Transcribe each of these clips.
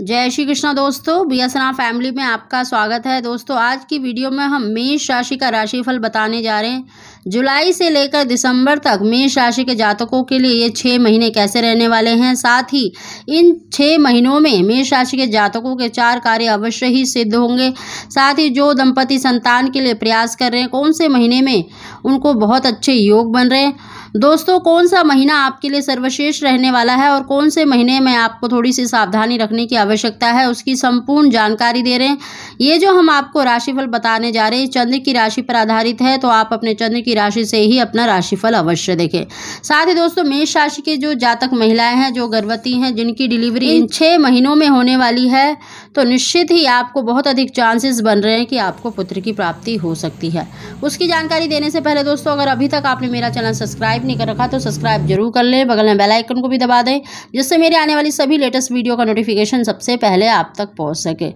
जय श्री कृष्णा दोस्तों बीएसना फैमिली में आपका स्वागत है दोस्तों आज की वीडियो में हम मेष राशि का राशिफल बताने जा रहे हैं जुलाई से लेकर दिसंबर तक मेष राशि के जातकों के लिए ये छः महीने कैसे रहने वाले हैं साथ ही इन छः महीनों में मेष राशि के जातकों के चार कार्य अवश्य ही सिद्ध होंगे साथ ही जो दंपति संतान के लिए प्रयास कर रहे हैं कौन से महीने में उनको बहुत अच्छे योग बन रहे हैं दोस्तों कौन सा महीना आपके लिए सर्वश्रेष्ठ रहने वाला है और कौन से महीने में आपको थोड़ी सी सावधानी रखने की आवश्यकता है उसकी संपूर्ण जानकारी दे रहे हैं ये जो हम आपको राशिफल बताने जा रहे हैं चंद्र की राशि पर आधारित है तो आप अपने चंद्र की राशि से ही अपना राशिफल अवश्य देखें साथ ही दोस्तों मेष राशि के जो जातक महिलाएं हैं जो गर्भवती हैं जिनकी डिलीवरी इन छः महीनों में होने वाली है तो निश्चित ही आपको बहुत अधिक चांसेस बन रहे हैं कि आपको पुत्र की प्राप्ति हो सकती है उसकी जानकारी देने से पहले दोस्तों अगर अभी तक आपने मेरा चैनल सब्सक्राइब नहीं कर रखा तो सब्सक्राइब जरूर कर लें बगल में बेलाइकन को भी दबा दें जिससे मेरे आने वाली सभी लेटेस्ट वीडियो का नोटिफिकेशन सबसे पहले आप तक पहुँच सके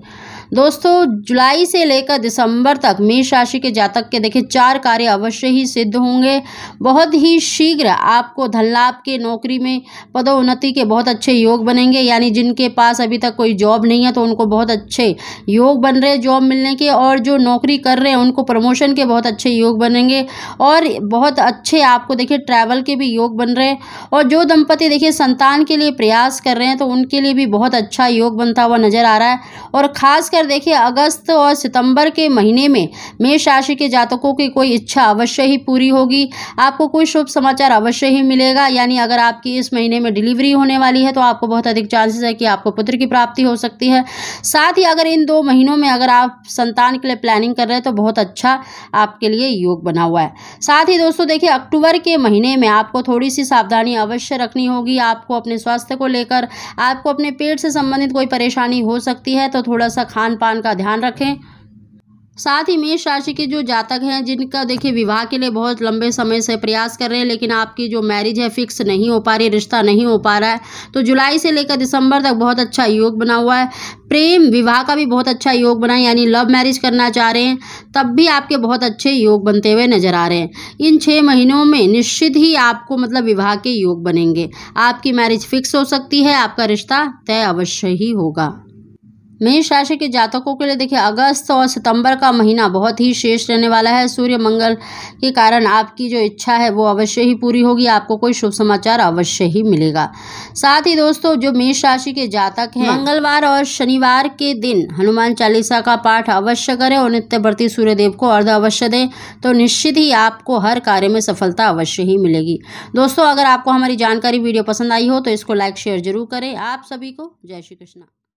दोस्तों जुलाई से लेकर दिसंबर तक मेष राशि के जातक के देखिए चार कार्य अवश्य ही सिद्ध होंगे बहुत ही शीघ्र आपको धन लाभ के नौकरी में पदोन्नति के बहुत अच्छे योग बनेंगे यानी जिनके पास अभी तक कोई जॉब नहीं है तो उनको बहुत अच्छे योग बन रहे जॉब मिलने के और जो नौकरी कर रहे हैं उनको प्रमोशन के बहुत अच्छे योग बनेंगे और बहुत अच्छे आपको देखिए ट्रैवल के भी योग बन रहे हैं और जो दंपति देखिए संतान के लिए प्रयास कर रहे हैं तो उनके लिए भी बहुत अच्छा योग बनता हुआ नजर आ रहा है और ख़ासकर देखिए अगस्त और सितंबर के महीने में मेष राशि के जातकों की कोई इच्छा अवश्य ही पूरी होगी आपको कोई शुभ समाचार अवश्य ही मिलेगा यानी अगर आपकी इस महीने में डिलीवरी होने वाली है तो आपको बहुत अधिक चांसेस है कि आपको पुत्र की प्राप्ति हो सकती है साथ ही अगर इन दो महीनों में अगर आप संतान के लिए प्लानिंग कर रहे हैं तो बहुत अच्छा आपके लिए योग बना हुआ है साथ ही दोस्तों देखिए अक्टूबर के महीने में आपको थोड़ी सी सावधानी अवश्य रखनी होगी आपको अपने स्वास्थ्य को लेकर आपको अपने पेट से संबंधित कोई परेशानी हो सकती है तो थोड़ा सा खान पान का ध्यान रखें साथ ही मेष राशि के जो जातक हैं जिनका देखिए विवाह के लिए बहुत लंबे समय से प्रयास कर रहे हैं लेकिन आपकी जो मैरिज है फिक्स नहीं हो पा रही रिश्ता नहीं हो पा रहा है तो जुलाई से लेकर दिसंबर तक बहुत अच्छा योग बना हुआ है प्रेम विवाह का भी बहुत अच्छा योग बना है यानी लव मैरिज करना चाह रहे हैं तब भी आपके बहुत अच्छे योग बनते हुए नजर आ रहे हैं इन छः महीनों में निश्चित ही आपको मतलब विवाह के योग बनेंगे आपकी मैरिज फिक्स हो सकती है आपका रिश्ता तय अवश्य ही होगा मेष राशि के जातकों के लिए देखिए अगस्त और सितंबर का महीना बहुत ही शेष रहने वाला है सूर्य मंगल के कारण आपकी जो इच्छा है वो अवश्य ही पूरी होगी आपको कोई शुभ समाचार अवश्य ही मिलेगा साथ ही दोस्तों जो मेष राशि के जातक हैं मंगलवार और शनिवार के दिन हनुमान चालीसा का पाठ अवश्य करें और नित्यवर्ती सूर्यदेव को अर्ध अवश्य दें तो निश्चित ही आपको हर कार्य में सफलता अवश्य ही मिलेगी दोस्तों अगर आपको हमारी जानकारी वीडियो पसंद आई हो तो इसको लाइक शेयर जरूर करें आप सभी को जय श्री कृष्णा